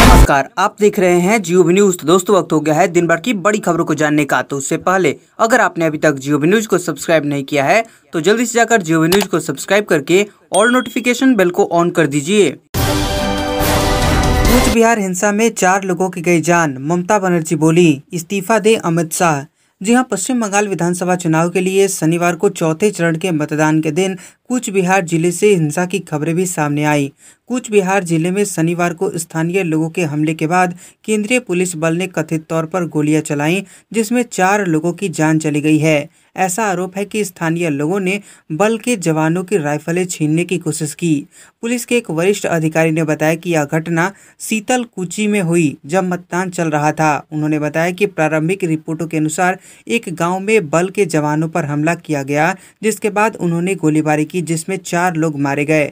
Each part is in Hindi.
नमस्कार आप देख रहे हैं जियो न्यूज तो दोस्तों वक्त हो गया है दिन भर की बड़ी खबरों को जानने का तो उससे पहले अगर आपने अभी तक जियो न्यूज को सब्सक्राइब नहीं किया है तो जल्दी से जाकर जियो न्यूज को सब्सक्राइब करके ऑल नोटिफिकेशन बेल को ऑन कर दीजिए कूच बिहार हिंसा में चार लोगों की गई जान ममता बनर्जी बोली इस्तीफा दे अमित शाह जी हां पश्चिम बंगाल विधानसभा चुनाव के लिए शनिवार को चौथे चरण के मतदान के दिन कुछ बिहार जिले से हिंसा की खबरें भी सामने आई कुछ बिहार जिले में शनिवार को स्थानीय लोगों के हमले के बाद केंद्रीय पुलिस बल ने कथित तौर पर गोलियां चलाई जिसमें चार लोगों की जान चली गई है ऐसा आरोप है कि स्थानीय लोगों ने बल के जवानों की राइफलें छीनने की कोशिश की पुलिस के एक वरिष्ठ अधिकारी ने बताया कि यह घटना शीतल कुची में हुई जब मतदान चल रहा था उन्होंने बताया कि प्रारंभिक रिपोर्टों के अनुसार एक गांव में बल के जवानों पर हमला किया गया जिसके बाद उन्होंने गोलीबारी की की जिसमें चार लोग मारे गए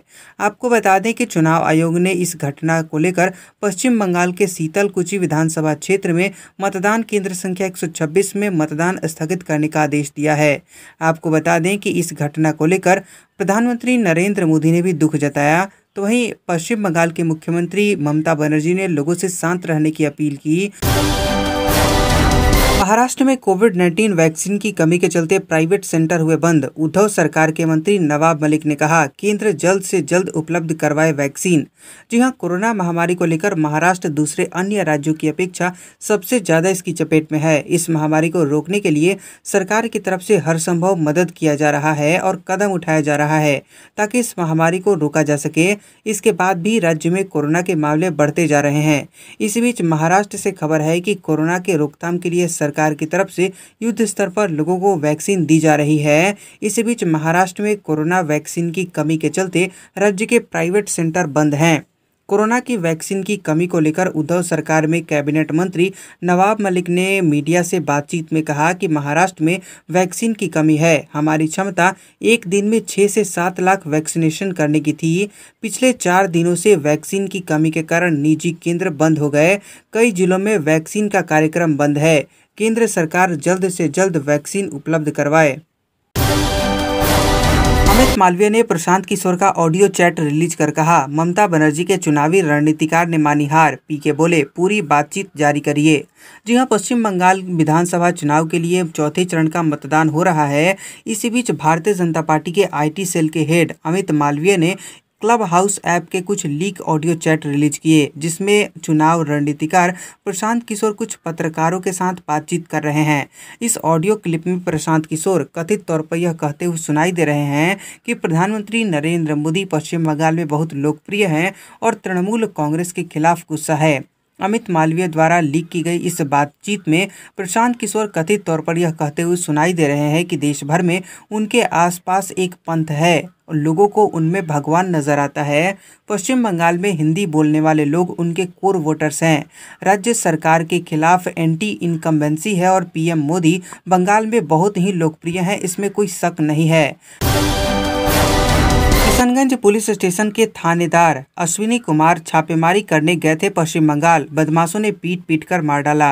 आपको बता दें कि चुनाव आयोग ने इस घटना को लेकर पश्चिम बंगाल के सीतलकुची विधानसभा क्षेत्र में मतदान केंद्र संख्या 126 में मतदान स्थगित करने का आदेश दिया है आपको बता दें कि इस घटना को लेकर प्रधानमंत्री नरेंद्र मोदी ने भी दुख जताया तो वहीं पश्चिम बंगाल के मुख्यमंत्री ममता बनर्जी ने लोगों से शांत रहने की अपील की महाराष्ट्र में कोविड 19 वैक्सीन की कमी के चलते प्राइवेट सेंटर हुए बंद उद्धव सरकार के मंत्री नवाब मलिक ने कहा केंद्र जल्द से जल्द उपलब्ध करवाए वैक्सीन जी हां कोरोना महामारी को लेकर महाराष्ट्र दूसरे अन्य राज्यों की अपेक्षा सबसे ज्यादा इसकी चपेट में है इस महामारी को रोकने के लिए सरकार की तरफ से हर संभव मदद किया जा रहा है और कदम उठाया जा रहा है ताकि इस महामारी को रोका जा सके इसके बाद भी राज्य में कोरोना के मामले बढ़ते जा रहे हैं इसी बीच महाराष्ट्र से खबर है कि कोरोना के रोकथाम के लिए सरकार की तरफ से युद्ध स्तर पर लोगों को वैक्सीन दी जा रही है इस बीच महाराष्ट्र में कोरोना वैक्सीन की कमी के चलते राज्य के प्राइवेट सेंटर बंद हैं कोरोना की वैक्सीन की कमी को लेकर उद्धव सरकार में कैबिनेट मंत्री नवाब मलिक ने मीडिया से बातचीत में कहा कि महाराष्ट्र में वैक्सीन की कमी है हमारी क्षमता एक दिन में छः से सात लाख वैक्सीनेशन करने की थी पिछले चार दिनों से वैक्सीन की कमी के कारण निजी केंद्र बंद हो गए कई जिलों में वैक्सीन का कार्यक्रम बंद है केंद्र सरकार जल्द से जल्द वैक्सीन उपलब्ध करवाए अमित मालवीय ने प्रशांत किशोर का ऑडियो चैट रिलीज कर कहा ममता बनर्जी के चुनावी रणनीतिकार ने मानी हार पीके बोले पूरी बातचीत जारी करिए जी हां पश्चिम बंगाल विधानसभा चुनाव के लिए चौथे चरण का मतदान हो रहा है इसी बीच भारतीय जनता पार्टी के आईटी सेल के हेड अमित मालवीय ने क्लब हाउस ऐप के कुछ लीक ऑडियो चैट रिलीज किए जिसमें चुनाव रणनीतिकार प्रशांत किशोर कुछ पत्रकारों के साथ बातचीत कर रहे हैं इस ऑडियो क्लिप में प्रशांत किशोर कथित तौर पर यह कहते हुए सुनाई दे रहे हैं कि प्रधानमंत्री नरेंद्र मोदी पश्चिम बंगाल में बहुत लोकप्रिय हैं और तृणमूल कांग्रेस के खिलाफ गुस्सा है अमित मालवीय द्वारा लीक की गई इस बातचीत में प्रशांत किशोर कथित तौर पर यह कहते हुए सुनाई दे रहे हैं कि देश भर में उनके आसपास एक पंथ है लोगों को उनमें भगवान नजर आता है पश्चिम बंगाल में हिंदी बोलने वाले लोग उनके कोर वोटर्स हैं राज्य सरकार के खिलाफ एंटी इनकम्बेंसी है और पीएम मोदी बंगाल में बहुत ही लोकप्रिय हैं इसमें कोई शक नहीं है किशनगंज पुलिस स्टेशन के थानेदार अश्विनी कुमार छापेमारी करने गए थे पश्चिम बंगाल बदमाशों ने पीट पीट कर मार डाला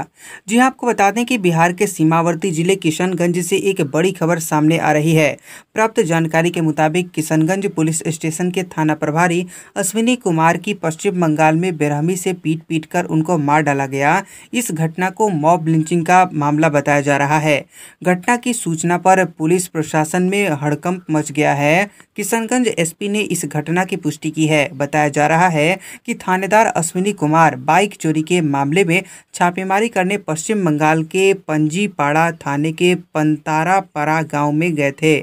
जी हां आपको बता दें कि बिहार के सीमावर्ती जिले किशनगंज से एक बड़ी खबर सामने आ रही है प्राप्त जानकारी के मुताबिक किशनगंज पुलिस स्टेशन के थाना प्रभारी अश्विनी कुमार की पश्चिम बंगाल में बेरहमी से पीट पीट कर उनको मार डाला गया इस घटना को मॉब लिंचिंग का मामला बताया जा रहा है घटना की सूचना पर पुलिस प्रशासन में हड़कंप मच गया है किशनगंज एस एसपी ने इस घटना की पुष्टि की है बताया जा रहा है कि थानेदार अश्विनी कुमार बाइक चोरी के मामले में छापेमारी करने पश्चिम बंगाल के पंजीपाड़ा थाने के पंतारापरा गांव में गए थे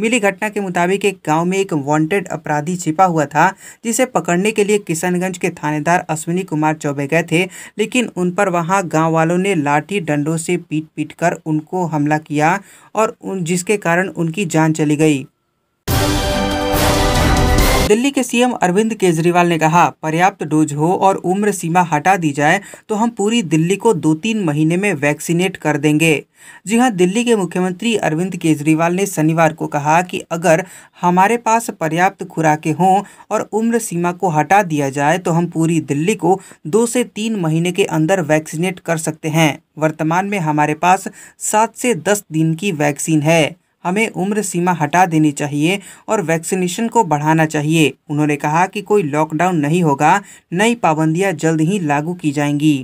मिली घटना के मुताबिक एक गांव में एक वांटेड अपराधी छिपा हुआ था जिसे पकड़ने के लिए किशनगंज के थानेदार अश्विनी कुमार चौबे गए थे लेकिन उन पर वहां गांव वालों ने लाठी डंडों से पीट पीट कर उनको हमला किया और उन जिसके कारण उनकी जान चली गई दिल्ली के सीएम अरविंद केजरीवाल ने कहा पर्याप्त डोज हो और उम्र सीमा हटा दी जाए तो हम पूरी दिल्ली को दो तीन महीने में वैक्सीनेट कर देंगे जी हां दिल्ली के मुख्यमंत्री अरविंद केजरीवाल ने शनिवार को कहा कि अगर हमारे पास पर्याप्त खुराकें हों और उम्र सीमा को हटा दिया जाए तो हम पूरी दिल्ली को दो से तीन महीने के अंदर वैक्सीनेट कर सकते हैं वर्तमान में हमारे पास सात से दस दिन की वैक्सीन है हमें उम्र सीमा हटा देनी चाहिए और वैक्सीनेशन को बढ़ाना चाहिए उन्होंने कहा कि कोई लॉकडाउन नहीं होगा नई पाबंदियां जल्द ही लागू की जाएंगी